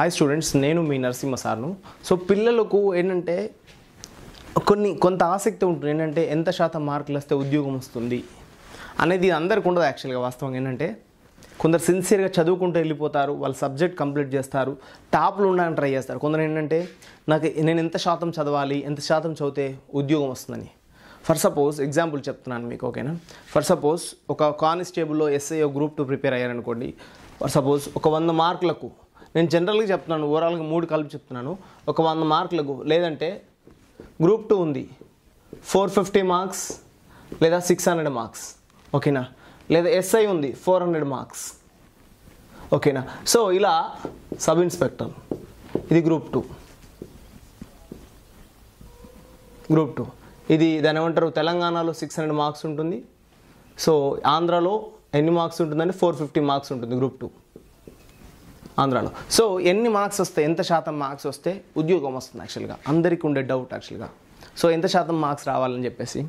hi students నేను మీ సార్ను so పిల్లలకు ఏంటంటే కొన్ని కొంత ఆసక్తి ఉంటుంది ఏంటంటే ఎంత శాతం మార్కులు వస్తే ఉద్యోగం వస్తుంది అనేది అందరికి ఉండదు యాక్చువల్గా వాస్తవం ఏంటంటే కొందరు సిన్సియర్గా చదువుకుంటూ వెళ్ళిపోతారు వాళ్ళ సబ్జెక్ట్ కంప్లీట్ చేస్తారు టాప్లు ఉండాలని ట్రై చేస్తారు కొందరు ఏంటంటే నాకు నేను ఎంత శాతం చదవాలి ఎంత శాతం చదివితే ఉద్యోగం వస్తుందని ఫర్ సపోజ్ ఎగ్జాంపుల్ చెప్తున్నాను మీకు ఓకేనా ఫర్ సపోజ్ ఒక కానిస్టేబుల్లో ఎస్ఐఓ గ్రూప్ టూ ప్రిపేర్ అయ్యారనుకోండి ఫర్ సపోజ్ ఒక వంద మార్కులకు నేను జనరల్గా చెప్తున్నాను ఓవరాల్గా మూడు కలిపి చెప్తున్నాను ఒక వంద మార్కులకు లేదంటే గ్రూప్ టూ ఉంది ఫోర్ ఫిఫ్టీ మార్క్స్ లేదా సిక్స్ హండ్రెడ్ మార్క్స్ ఓకేనా లేదా ఎస్ఐ ఉంది ఫోర్ హండ్రెడ్ మార్క్స్ ఓకేనా సో ఇలా సబ్ ఇన్స్పెక్టర్ ఇది గ్రూప్ టూ గ్రూప్ టూ ఇది దాని ఏమంటారు తెలంగాణలో సిక్స్ హండ్రెడ్ మార్క్స్ ఉంటుంది సో ఆంధ్రాలో ఎన్ని మార్క్స్ ఉంటుందంటే ఫోర్ ఫిఫ్టీ మార్క్స్ ఉంటుంది గ్రూప్ టూ ఆంధ్రాలో సో ఎన్ని మార్క్స్ వస్తే ఎంత శాతం మార్క్స్ వస్తే ఉద్యోగం వస్తుంది యాక్చువల్గా అందరికీ ఉండే డౌట్ యాక్చువల్గా సో ఎంత శాతం మార్క్స్ రావాలని చెప్పేసి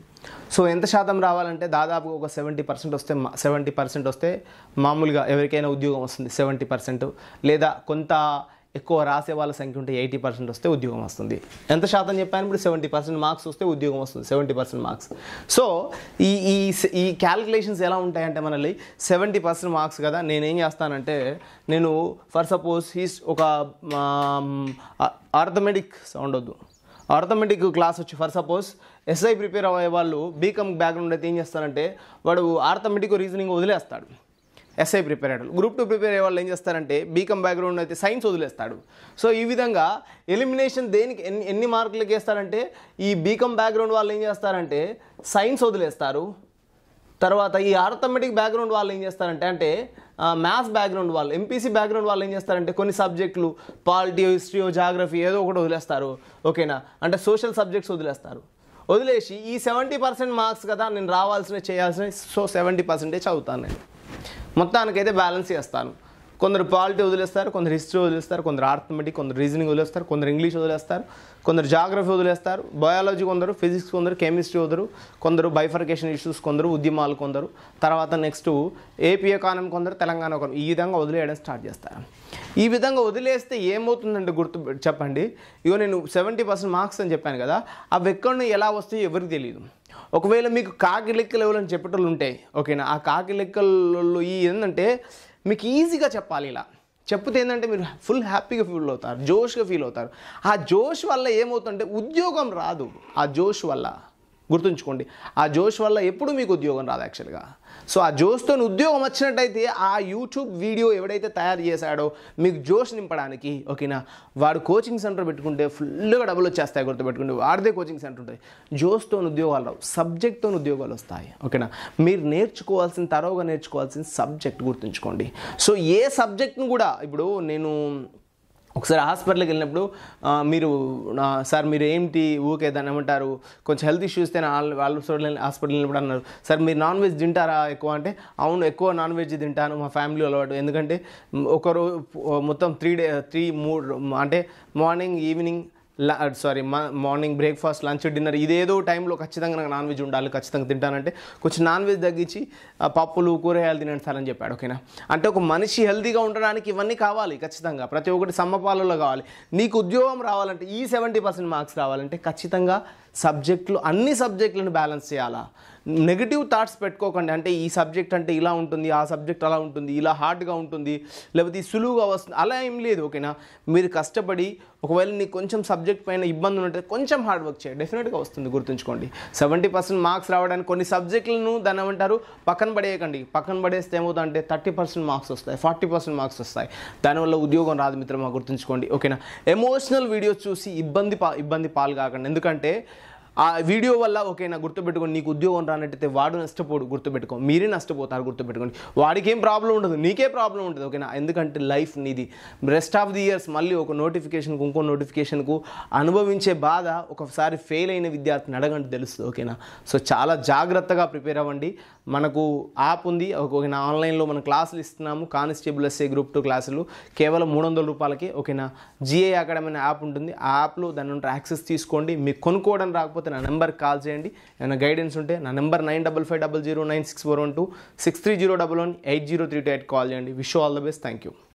సో ఎంత శాతం రావాలంటే దాదాపుగా ఒక సెవెంటీ పర్సెంట్ వస్తే సెవెంటీ పర్సెంట్ వస్తే మామూలుగా ఎవరికైనా ఉద్యోగం వస్తుంది సెవెంటీ పర్సెంట్ లేదా కొంత ఎక్కువ రాసే వాళ్ళ సంఖ్య ఉంటే ఎయిటీ పర్సెంట్ వస్తే ఉద్యోగం వస్తుంది ఎంత శాతం చెప్పాను ఇప్పుడు సెవెంటీ పర్సెంట్ మార్క్స్ వస్తే ఉద్యోగం వస్తుంది సెవెంటీ పర్సెంట్ మార్క్స్ సో ఈ ఈ ఈ క్యాలిక్యులేషన్స్ ఎలా ఉంటాయంటే మనల్ని సెవెంటీ పర్సెంట్ మార్క్స్ కదా నేనేం చేస్తానంటే నేను ఫర్ సపోజ్ హీస్ ఒక ఆర్థమెటిక్ సౌండ్ వద్దు ఆర్థమెటిక్ క్లాస్ వచ్చి ఫర్ సపోజ్ ఎస్ఐ ప్రిపేర్ అయ్యే వాళ్ళు బీకామ్ బ్యాక్గ్రౌండ్ అయితే ఏం చేస్తారంటే వాడు ఆర్థమెటిక్ రీజనింగ్ వదిలేస్తాడు ఎస్ఐ ప్రిపేర్ అయ్యాడు గ్రూప్ టూ ప్రిపేర్ అయ్యే వాళ్ళు ఏం చేస్తారంటే బీకామ్ బ్యాక్గ్రౌండ్ అయితే సైన్స్ వదిలేస్తాడు సో ఈ విధంగా ఎలిమినేషన్ దేనికి ఎన్ని ఎన్ని మార్కులకి వేస్తారంటే ఈ బీకామ్ బ్యాక్గ్రౌండ్ వాళ్ళు ఏం చేస్తారంటే సైన్స్ వదిలేస్తారు తర్వాత ఈ ఆర్థమెటిక్ బ్యాక్గ్రౌండ్ వాళ్ళు ఏం చేస్తారంటే అంటే మ్యాథ్స్ బ్యాక్గ్రౌండ్ వాళ్ళు ఎంపీసీ బ్యాక్గ్రౌండ్ వాళ్ళు ఏం చేస్తారంటే కొన్ని సబ్జెక్టులు పాలిటీ హిస్టరీ జాగ్రఫీ ఏదో ఒకటి వదిలేస్తారు ఓకేనా అంటే సోషల్ సబ్జెక్ట్స్ వదిలేస్తారు వదిలేసి ఈ సెవెంటీ పర్సెంట్ మార్క్స్ కదా నేను రావాల్సినవి చేయాల్సినవి సో సెవెంటీ పర్సెంటేజ్ చదువుతాను నేను మొత్తానికైతే బ్యాలెన్స్ చేస్తాను కొందరు పాలిటీ వదిలేస్తారు కొందరు హిస్టరీ వదిలేస్తారు కొందరు ఆర్థమెటిక్ కొందరు రీజనింగ్ వదిలేస్తారు కొందరు ఇంగ్లీష్ వదిలేస్తారు కొందరు జాగ్రఫీ వదిలేస్తారు బయాలజీ కొందరు ఫిజిక్స్ కొందరు కెమిస్ట్రీ వదరు కొందరు బైఫర్కేషన్ ఇష్యూస్ కొందరు ఉద్యమాలు కొందరు తర్వాత నెక్స్ట్ ఏపీ ఎకానమీ కొందరు తెలంగాణ ఎకానమీ ఈ విధంగా వదిలేయడం స్టార్ట్ చేస్తారు ఈ విధంగా వదిలేస్తే ఏమవుతుందంటే గుర్తు చెప్పండి ఇగో నేను సెవెంటీ పర్సెంట్ మార్క్స్ అని చెప్పాను కదా అవి ఎక్కడ ఎలా వస్తాయో ఎవరికి తెలియదు ఒకవేళ మీకు కాకి లెక్కలు ఎవరని చెప్పటం ఉంటాయి ఓకేనా ఆ కాకి లెక్కలు ఈ ఏంటంటే మీకు ఈజీగా చెప్పాలి ఇలా చెప్తే ఏంటంటే మీరు ఫుల్ హ్యాపీగా ఫీల్ అవుతారు జోష్గా ఫీల్ అవుతారు ఆ జోష్ వల్ల ఏమవుతుందంటే ఉద్యోగం రాదు ఆ జోష్ వల్ల గుర్తుంచుకోండి ఆ జోష్ వల్ల ఎప్పుడు మీకు ఉద్యోగం రాదు యాక్చువల్గా సో ఆ జోష్తో ఉద్యోగం వచ్చినట్టయితే ఆ యూట్యూబ్ వీడియో ఎవడైతే తయారు చేశాడో మీకు జోష్ నింపడానికి ఓకేనా వాడు కోచింగ్ సెంటర్ పెట్టుకుంటే ఫుల్గా డబ్బులు వచ్చేస్తాయి గుర్తుపెట్టుకుంటే వాడిదే కోచింగ్ సెంటర్ ఉంటుంది జోష్తో ఉద్యోగాలు రావు సబ్జెక్ట్తో ఉద్యోగాలు వస్తాయి ఓకేనా మీరు నేర్చుకోవాల్సిన తరోగా నేర్చుకోవాల్సిన సబ్జెక్ట్ గుర్తుంచుకోండి సో ఏ సబ్జెక్ట్ను కూడా ఇప్పుడు నేను ఒకసారి హాస్పిటల్కి వెళ్ళినప్పుడు మీరు సార్ మీరు ఏంటి ఊకే దాన్ని ఏమంటారు కొంచెం హెల్త్ ఇష్యూస్ వాళ్ళు వాళ్ళు హాస్పిటల్ వెళ్ళినప్పుడు అన్నారు సార్ మీరు నాన్ వెజ్ తింటారా ఎక్కువ అంటే అవును ఎక్కువ నాన్ వెజ్ తింటాను మా ఫ్యామిలీ అలవాటు ఎందుకంటే ఒకరు మొత్తం త్రీ డే త్రీ మూడు అంటే morning evening sorry morning breakfast lunch dinner ఇదేదో టైంలో ఖచ్చితంగా నాకు నాన్ వెజ్ ఉండాలి ఖచ్చితంగా తింటానంటే కొంచెం నాన్ వెజ్ తగ్గించి పప్పులు కూరగాయలు తినండి సార్ అని చెప్పాడు ఓకేనా అంటే ఒక మనిషి హెల్దీగా ఉండడానికి ఇవన్నీ కావాలి ఖచ్చితంగా ప్రతి ఒక్కటి సమ్మపాలలో కావాలి నీకు ఉద్యోగం రావాలంటే ఈ సెవెంటీ పర్సెంట్ మార్క్స్ రావాలంటే ఖచ్చితంగా సబ్జెక్టులు అన్ని సబ్జెక్టులను బ్యాలెన్స్ చేయాలా నెగిటివ్ థాట్స్ పెట్టుకోకండి అంటే ఈ సబ్జెక్ట్ అంటే ఇలా ఉంటుంది ఆ సబ్జెక్ట్ అలా ఉంటుంది ఇలా హార్డ్గా ఉంటుంది లేకపోతే సులువుగా వస్తుంది అలా ఏం లేదు ఓకేనా మీరు కష్టపడి ఒకవేళ నీకు కొంచెం సబ్జెక్ట్ పైన ఇబ్బంది ఉంటే కొంచెం హార్డ్ వర్క్ చేయండి డెఫినెట్గా వస్తుంది గుర్తుంచుకోండి సెవెంటీ పర్సెంట్ మార్క్స్ రావడానికి కొన్ని సబ్జెక్టులను దాని ఏమంటారు పక్కన పడేయకండి పక్కన పడేస్తే ఏమవుతుందంటే థర్టీ పర్సెంట్ మార్క్స్ వస్తాయి ఫార్టీ పర్సెంట్ మార్క్స్ వస్తాయి దానివల్ల ఉద్యోగం రాదు మిత్రమా గుర్తుంచుకోండి ఓకేనా ఎమోషనల్ వీడియోస్ చూసి ఇబ్బంది పా ఇబ్బంది పాలు కాకండి ఎందుకంటే ఆ వీడియో వల్ల ఓకే నా గుర్తుపెట్టుకోండి నీకు ఉద్యోగం రానట్టయితే వాడు నష్టపోడు గుర్తుపెట్టుకో మీరే నష్టపోతారు గుర్తుపెట్టుకోండి వాడికి ఏం ప్రాబ్లం ఉండదు నీకే ప్రాబ్లం ఉంటుంది ఓకేనా ఎందుకంటే లైఫ్ నీది రెస్ట్ ఆఫ్ ది ఇయర్స్ మళ్ళీ ఒక నోటిఫికేషన్కు ఇంకో నోటిఫికేషన్కు అనుభవించే బాధ ఒకసారి ఫెయిల్ అయిన విద్యార్థిని అడగండి తెలుస్తుంది ఓకేనా సో చాలా జాగ్రత్తగా ప్రిపేర్ అవ్వండి మనకు యాప్ ఉంది ఓకేనా ఆన్లైన్లో మనం క్లాసులు ఇస్తున్నాము కానిస్టేబుల్ ఎస్ఏ గ్రూప్ టూ క్లాసులు కేవలం మూడు వందల రూపాయలకి ఓకేనా జిఏ అకాడమీ అనే యాప్ ఉంటుంది ఆ యాప్లో దాని నుండి యాక్సెస్ తీసుకోండి మీకు కొనుక్కోవడం రాకపోతే లేకపోతే నా నెంబర్ కాల్ చేయండి ఏమైనా గైడెన్స్ ఉంటే నా number nine double five double zero nine six four one two six three zero double one eight zero three two eight call చేయండి wish all the best thank you